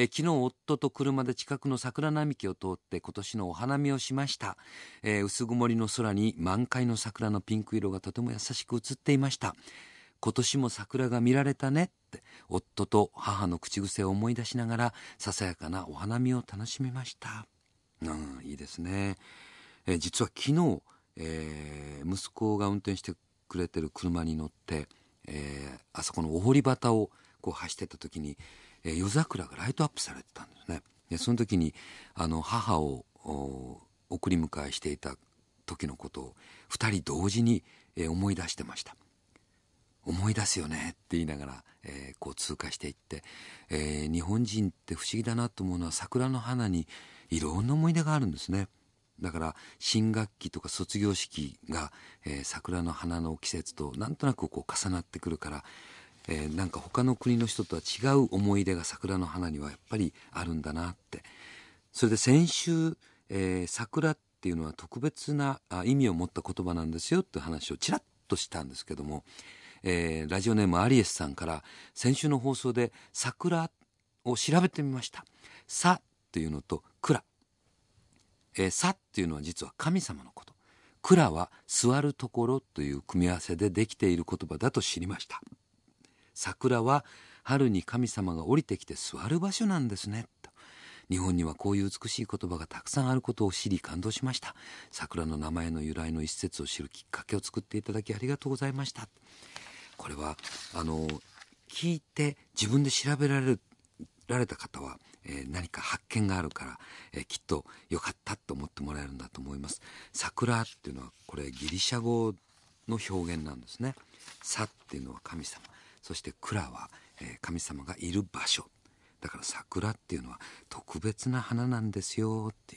え昨日夫と車で近くの桜並木を通って今年のお花見をしました、えー、薄曇りの空に満開の桜のピンク色がとても優しく映っていました今年も桜が見られたねって夫と母の口癖を思い出しながらささやかなお花見を楽しみましたうんいいですね、えー、実は昨日、えー、息子が運転してくれてる車に乗って、えー、あそこのお堀端をこう走ってた時にえ夜桜がライトアップされてたんですね。でその時にあの母を送り迎えしていた時のことを2人同時に、え思い出してました。思い出すよねって言いながら、えー、こう通過していって、えー、日本人って不思議だなと思うのは桜の花にいろんな思い出があるんですね。だから新学期とか卒業式が、えー、桜の花の季節となんとなくこう重なってくるからえー、なんか他の国の人とは違う思い出が桜の花にはやっぱりあるんだなってそれで先週、えー、桜っていうのは特別な意味を持った言葉なんですよっていう話をちらっとしたんですけども、えー、ラジオネームアリエスさんから先週の放送で「桜」を調べてみました「さ」っていうのと「くら」えー「さ」っていうのは実は神様のこと「くら」は座るところという組み合わせでできている言葉だと知りました。桜は春に神様が降りてきて座る場所なんですねと日本にはこういう美しい言葉がたくさんあることを知り感動しました桜の名前の由来の一節を知るきっかけを作っていただきありがとうございましたこれはあの聞いて自分で調べられるられた方は、えー、何か発見があるから、えー、きっと良かったと思ってもらえるんだと思います桜っていうのはこれギリシャ語の表現なんですね「さ」っていうのは神様そして蔵は、えー、神様がいる場所だから桜っていうのは特別な花なんですよっていう